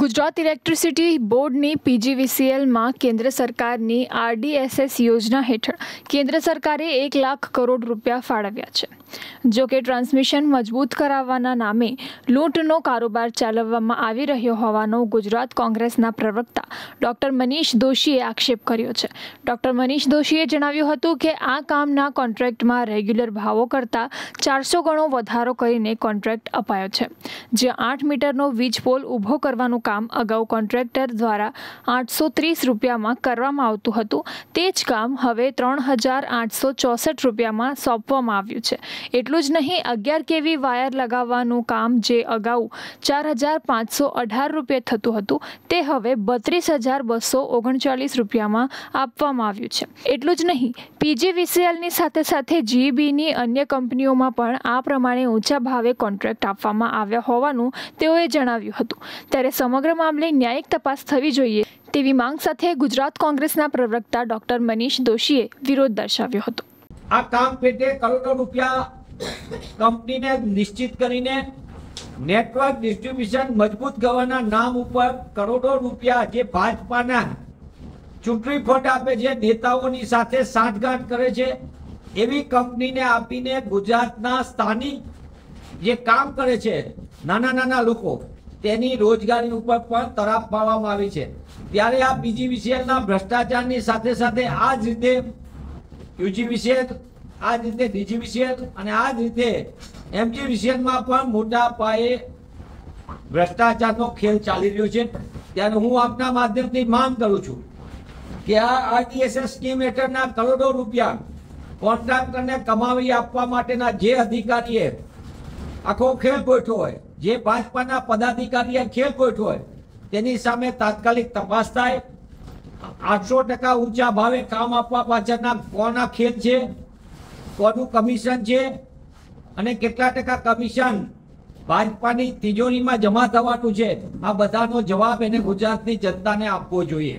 Gujarat electricity બોર્ડની પીજીવીસીએલમાં કેન્દ્ર સરકારની આરડીએસએસ યોજના હેઠળ કેન્દ્ર સરકારે એક લાખ કરોડ રૂપિયા ફાળવ્યા છે જો કે ટ્રાન્સમિશન મજબૂત કરાવવાના નામે લૂંટનો કારોબાર ચાલવવામાં આવી રહ્યો હોવાનો ગુજરાત કોંગ્રેસના પ્રવક્તા ડોક્ટર મનીષ દોશીએ આક્ષેપ કર્યો છે ડોક્ટર મનીષ દોશીએ જણાવ્યું હતું કે આ કામના કોન્ટ્રાક્ટમાં રેગ્યુલર ભાવો કરતાં ચારસો ગણો વધારો કરીને કોન્ટ્રાક્ટ અપાયો છે જે આઠ મીટરનો વીજ પોલ ઊભો કરવાનું કામ અગાઉ કોન્ટ્રાક્ટર દ્વારા આઠસો ત્રીસ રૂપિયામાં કરવામાં આવતું હતું તે જ કામ હવે ત્રણ હજાર આઠસો ચોસઠ રૂપિયામાં સોંપવામાં આવ્યું છે એટલું જ નહીં અગિયાર કેવી વાયર લગાવવાનું કામ જે અગાઉ ચાર હજાર પાંચસો અઢાર રૂપિયા થતું હતું તે હવે બત્રીસ હજાર બસો ઓગણચાલીસ રૂપિયામાં આપવામાં આવ્યું છે એટલું જ નહીં પીજીવીસીએલની સાથે સાથે જીબીની અન્ય કંપનીઓમાં પણ આ પ્રમાણે ઊંચા ભાવે કોન્ટ્રાક્ટ આપવામાં આવ્યા હોવાનું તેઓએ જણાવ્યું હતું ત્યારે સમગ્ર સમગ્ર મામલે ન્યાયિક તપાસ થવી જોઈએ તેવી માંગ સાથે ગુજરાત કોંગ્રેસના પ્રવક્તા ડોક્ટર મનીષ દોશીએ વિરોધ દર્શાવ્યો હતો આ કામ પેટે કરોડો રૂપિયા કંપનીને નિશ્ચિત કરીને નેટવર્ક ડિસ્ટ્રીબ્યુશન મજબૂત કરવાના નામ ઉપર કરોડો રૂપિયા જે ભાજપાના ચૂંટણી ફંડ આપે છે નેતાઓની સાથે સાંઠગાંઠ કરે છે એવી કંપનીને આપીને ગુજરાતના સ્થાનિક જે કામ કરે છે નાના નાના લોકો તેની રોજગારી ઉપર પણ તરાપ પાડવામાં આવી છે ત્યારે આ પીજીવીસીએલના ભ્રષ્ટાચારની સાથે સાથે આ જ રીતે યુજી યુજીવીસીએલ આ જ રીતે ડીજીવીસીએલ અને આ જ રીતે એમજી એમજીવીસીએલમાં પણ મોટા પાયે ભ્રષ્ટાચારનો ખેલ ચાલી રહ્યો છે ત્યારે હું આપના માધ્યમથી માંગ કરું છું કે આ આરટીએસએસ સ્કીમ હેઠળના કરોડો રૂપિયા કોન્ટ્રાક્ટરને કમાવી આપવા માટેના જે અધિકારીએ આખો ખેલ ગોઠ્યો હોય જે ભાજપાના પદાધિકારીએ ખેલ કોઠ્યો હોય તેની સામે તાત્કાલિક તપાસ થાય આઠસો ટકા ઊંચા ભાવે કામ આપવા પાછળના કોના ખેત છે કોનું કમિશન છે અને કેટલા ટકા કમિશન ભાજપાની તિજોરીમાં જમા થવાનું છે આ બધાનો જવાબ એને ગુજરાતની જનતાને આપવો જોઈએ